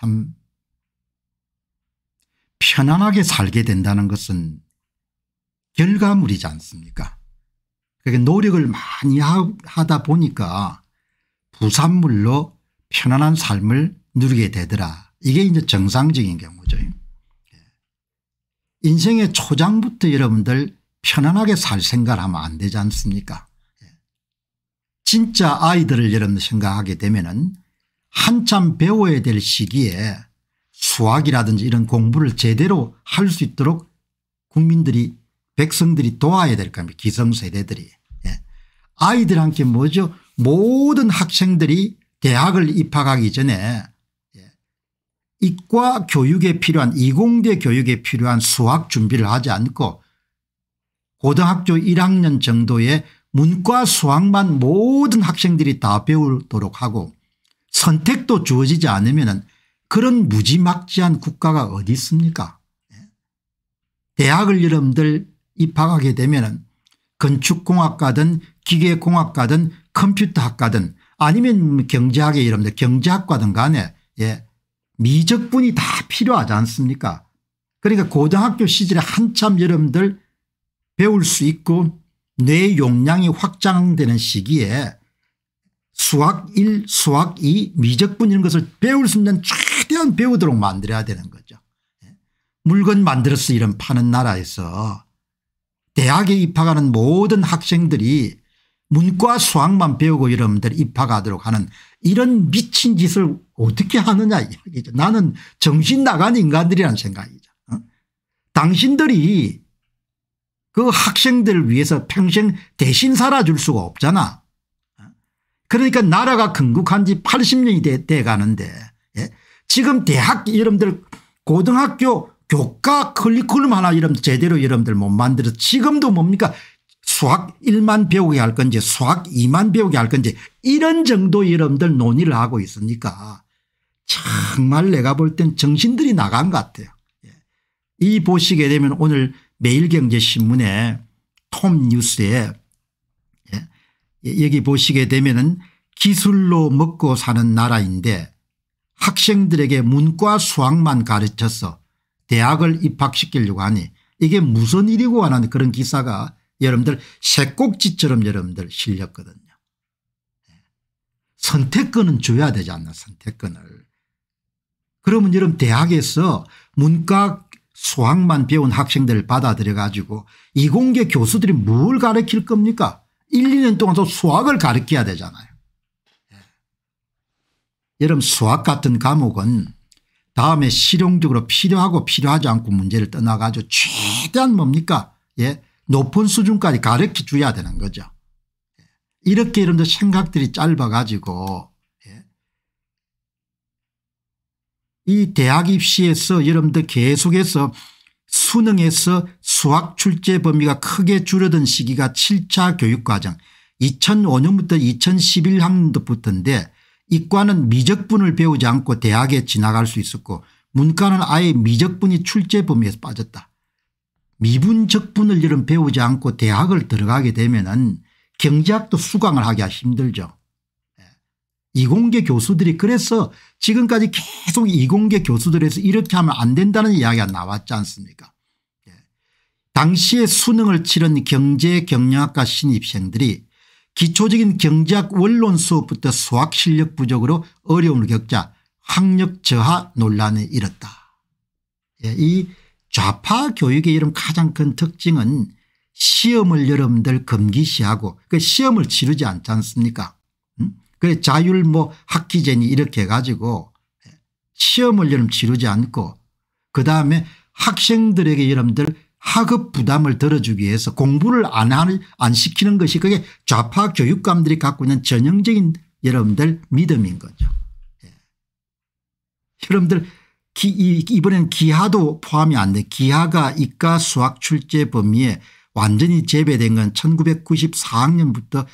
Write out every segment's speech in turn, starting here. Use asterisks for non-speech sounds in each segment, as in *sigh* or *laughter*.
참 편안하게 살게 된다는 것은 결과물이지 않습니까 그게 노력을 많이 하다 보니까 부산물로 편안한 삶을 누리게 되더라. 이게 이제 정상적인 경우죠. 예. 인생의 초장부터 여러분들 편안하게 살 생각을 하면 안 되지 않습니까 예. 진짜 아이들을 여러분 생각하게 되면 은 한참 배워야 될 시기에 수학이라든지 이런 공부를 제대로 할 수 있도록 국민들이 백성들이 도와야 될 겁니다. 기성세대들이. 예. 아이들한테 뭐죠 모든 학생들이 대학을 입학하기 전에 예. 이과 교육에 필요한 이공대 교육에 필요한 수학 준비를 하지 않고 고등학교 1학년 정도의 문과 수학만 모든 학생들이 다 배우도록 하고 선택도 주어지지 않으면 그런 무지막지한 국가가 어디 있습니까 예. 대학을 여러분들 입학하게 되면 건축공학과든 기계공학과든 컴퓨터학과든 아니면 뭐 경제학에 여러분들 경제학과든 간에 예 미적분이 다 필요하지 않습니까 그러니까 고등학교 시절에 한참 여러분들 배울 수 있고 뇌 용량이 확장되는 시기에 수학 1 수학 2 미적분 이런 것을 배울 수 있는 최대한 배우도록 만들어야 되는 거죠. 예. 물건 만들어서 이런 파는 나라에서 대학에 입학하는 모든 학생들이 문과 수학만 배우고 이러분들 입학하도록 하는 이런 미친 짓을 어떻게 하느냐 이야기죠. 나는 정신 나간 인간들이라는 생각이죠. 어? 당신들이 그 학생들 위해서 평생 대신 살아줄 수가 없잖아. 그러니까 나라가 건국한 지 80년이 돼 가는데 예? 지금 대학 이름들 고등학교 교과 커리큘럼 하나 이름 제대로 여러분들 못만들어 지금도 뭡니까 수학 1만 배우게 할 건지 수학 2만 배우게 할 건지 이런 정도 여러분들 논의를 하고 있으니까 정말 내가 볼 땐 정신들이 나간 것 같아요. 예. 이 보시게 되면 오늘 매일경제신문에 톰 뉴스에 예, 여기 보시게 되면은 기술로 먹고 사는 나라인데 학생들에게 문과 수학만 가르쳐서 대학을 입학시키려고 하니 이게 무슨 일이고 하는 그런 기사가 여러분들 새꼭지처럼 여러분들 실렸거든요. 예. 선택권은 줘야 되지 않나 선택권을. 그러면 여러분 대학에서 문과 수학만 배운 학생들을 받아들여 가지고 이공계 교수들이 뭘 가르칠 겁니까 1, 2년 동안 또 수학을 가르쳐야 되잖아요. 예. 여러분 수학 같은 과목은 다음에 실용적으로 필요하고 필요하지 않고 문제를 떠나가지고 최대한 뭡니까 예 높은 수준까지 가르쳐 줘야 되는 거죠. 예. 이렇게 이런 생각들이 짧아가지고 예. 이 대학 입시에서 여러분들 계속해서 수능에서 수학 출제 범위가 크게 줄어든 시기가 7차 교육과정 2005년부터 2011학년도부터인데 이과는 미적분을 배우지 않고 대학에 지나갈 수 있었고 문과는 아예 미적분이 출제 범위에서 빠졌다. 미분적분을 이런 배우지 않고 대학을 들어가게 되면 은 경제학도 수강을 하기가 힘들죠. 이공계 교수들이 그래서 지금까지 계속 이공계 교수들에서 이렇게 하면 안 된다는 이야기가 나왔지 않습니까 예. 당시에 수능을 치른 경제경영학과 신입생들이 기초적인 경제학 원론 수업부터 수학 실력 부족으로 어려움을 겪자 학력 저하 논란에 이뤘다. 예. 이 좌파 교육의 이런 가장 큰 특징은 시험을 여러분들 금기시하고 그 시험을 치르지 않지 않습니까 그래 자율 뭐 학기제니 이렇게 해가지고 시험을 여러 치르지 않고 그다음에 학생들에게 여러분들 학업 부담을 덜어주기 위해서 공부를 안, 하는, 안 시키는 것이 그게 좌파 교육감들이 갖고 있는 전형적인 여러분들 믿음인 거죠. 예. 여러분들 기, 이번엔 이 기하도 포함이 안 돼. 기하가 이과 수학 출제 범위에 완전히 재배된 건 1994학년부터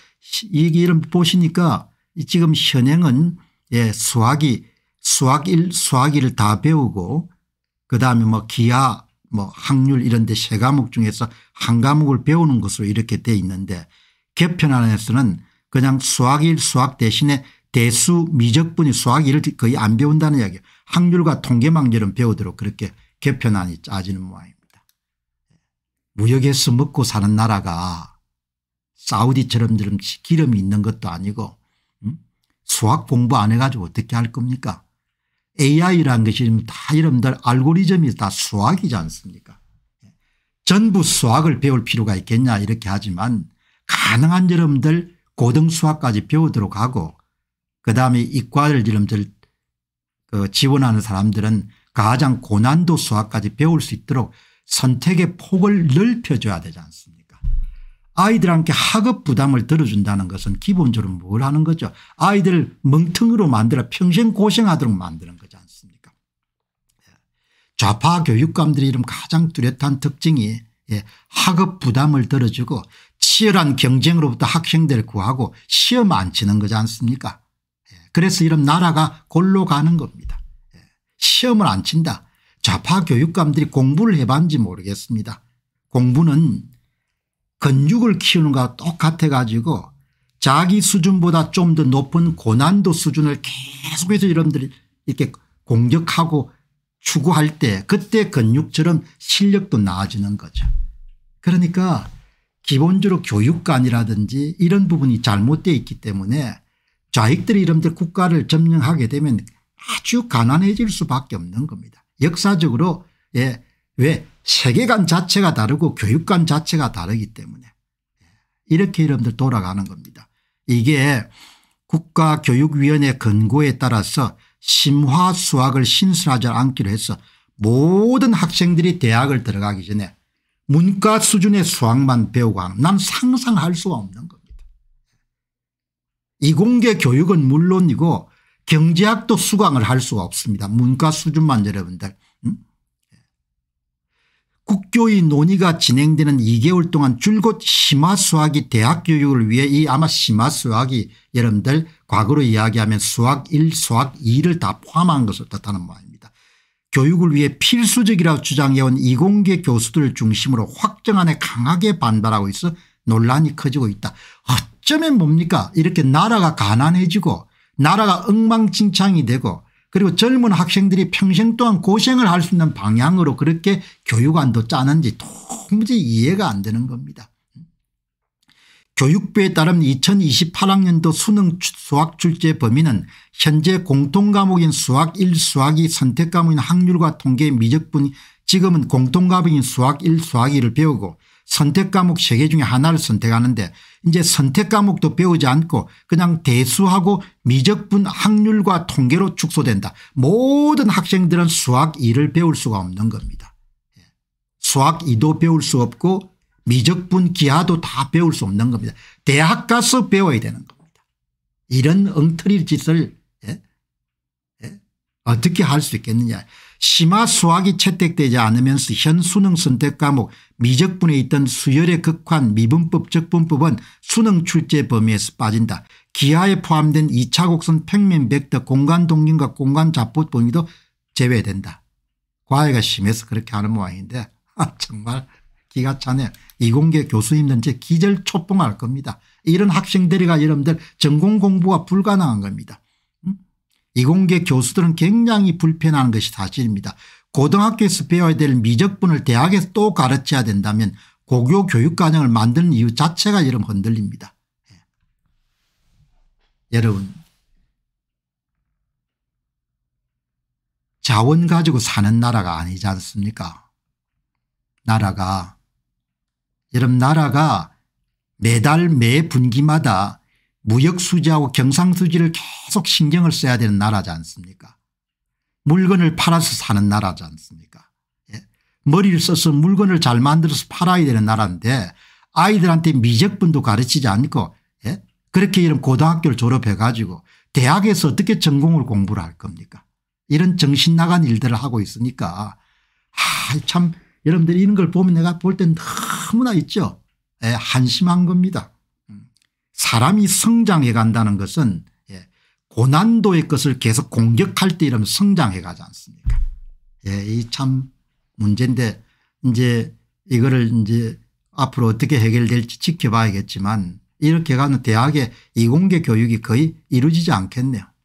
이 이름 보시니까 지금 현행은 예, 수학이 수학 1, 수학 1을 다 배우고 그다음에 뭐 기하 뭐 확률 이런 데 세 과목 중에서 한 과목을 배우는 것으로 이렇게 돼 있는데 개편 안에서는 그냥 수학 1, 수학 대신에 대수 미적분이 수학 1을 거의 안 배운다는 이야기 학률과 통계망렬은 배우도록 그렇게 개편안이 짜지는 모양입니다. 무역에서 먹고 사는 나라가 사우디처럼 기름이 있는 것도 아니고 수학 공부 안 해가지고 어떻게 할 겁니까 AI라는 것이 다 여러분들 알고리즘이 다 수학이지 않습니까 전부 수학을 배울 필요가 있겠냐 이렇게 하지만 가능한 여러분들 고등수학까지 배우도록 하고 그다음에 이과를 여러분들 그 지원하는 사람들은 가장 고난도 수학까지 배울 수 있도록 선택의 폭을 넓혀줘야 되지 않습니까 아이들한테 학업 부담을 들어준다는 것은 기본적으로 뭘 하는 거죠. 아이들을 멍텅으로 만들어 평생 고생하도록 만드는 거지 않습니까 예. 좌파 교육감들의 이름 가장 뚜렷한 특징이 학업 예, 부담을 들어주고 치열한 경쟁으로부터 학생들을 구하고 시험 안 치는 거지 않습니까 예. 그래서 이런 나라가 골로 가는 겁니다. 시험을 안 친다. 좌파 교육감들이 공부를 해봤는지 모르겠습니다. 공부는 근육을 키우는 것과 똑같아 가지고 자기 수준보다 좀 더 높은 고난도 수준을 계속해서 여러분들이 이렇게 공격하고 추구할 때 그때 근육처럼 실력도 나아지는 거죠. 그러니까 기본적으로 교육관이라든지 이런 부분이 잘못되어 있기 때문에 좌익들이 이름들 국가를 점령하게 되면 아주 가난해질 수밖에 없는 겁니다. 역사적으로 예, 왜 세계관 자체가 다르고 교육관 자체가 다르기 때문에 이렇게 여러분들 돌아가는 겁니다. 이게 국가교육위원회 권고에 따라서 심화 수학을 신설하지 않기로 해서 모든 학생들이 대학을 들어가기 전에 문과 수준의 수학만 배우고 하는 난 상상할 수가 없는 겁니다. 이공계 교육은 물론이고 경제학도 수강을 할 수가 없습니다. 문과 수준만 여러분들 음? 국교의 논의가 진행되는 2개월 동안 줄곧 심화수학이 대학 교육을 위해 이 아마 심화수학이 여러분들 과거로 이야기하면 수학 1 수학 2를 다 포함한 것을 뜻하는 모양입니다 교육을 위해 필수적이라고 주장해온 이공계 교수들을 중심으로 확정안에 강하게 반발하고 있어 논란이 커지고 있다. 어쩌면 뭡니까 이렇게 나라가 가난해지고 나라가 엉망진창이 되고 그리고 젊은 학생들이 평생 동안 고생을 할 수 있는 방향으로 그렇게 교육안도 짜는지 도무지 이해가 안 되는 겁니다. 교육부에 따른 2028학년도 수능 수학 출제 범위는 현재 공통과목인 수학 1 수학이 선택과목인 확률과 통계 미적분 지금은 공통과목인 수학 1 수학 2를 배우고 선택 과목 세 개 중에 하나를 선택하는데 이제 선택 과목도 배우지 않고 그냥 대수하고 미적분 확률과 통계로 축소된다. 모든 학생들은 수학 2를 배울 수가 없는 겁니다. 예. 수학 2도 배울 수 없고 미적분 기하도 다 배울 수 없는 겁니다. 대학 가서 배워야 되는 겁니다. 이런 엉터리 짓을 예? 예? 어떻게 할 수 있겠느냐. 심화 수학이 채택되지 않으면서 현 수능 선택 과목 미적분에 있던 수열의 극한 미분법 적분법은 수능 출제 범위에서 빠진다. 기하에 포함된 2차 곡선 평면 벡터 공간 동경과 공간 좌표 범위도 제외된다. 과외가 심해서 그렇게 하는 모양인데 *laughs* 아, 정말 기가 차네. 이공계 교수님들한테 기절 초봉할 겁니다. 이런 학생들이가 여러분들 전공 공부가 불가능한 겁니다. 이공계 교수들은 굉장히 불편한 것이 사실입니다. 고등학교에서 배워야 될 미적분을 대학에서 또 가르쳐야 된다면 고교 교육과정을 만드는 이유 자체가 이런 흔들립니다. 예. 여러분 자원 가지고 사는 나라가 아니지 않습니까 나라가 여러분 나라가 매달 매 분기마다 무역수지하고 경상수지를 계속 신경을 써야 되는 나라지 않습니까 물건을 팔아서 사는 나라지 않습니까 예. 머리를 써서 물건을 잘 만들어서 팔아야 되는 나라인데 아이들한테 미적분도 가르치지 않고 예? 그렇게 이런 고등학교를 졸업해 가지고 대학에서 어떻게 전공을 공부를 할 겁니까 이런 정신 나간 일들을 하고 있으니까 아참 여러분들 이런 걸 보면 내가 볼 땐 너무나 있죠 예, 한심한 겁니다. 사람이 성장해 간다는 것은 예, 고난도의 것을 계속 공격할 때 이러면 성장해 가지 않습니까 예, 이 참 문제인데 이제 이거를 이제 앞으로 어떻게 해결될지 지켜봐야겠지만 이렇게 가는 대학의 이공계 교육이 거의 이루어지지 않겠네요.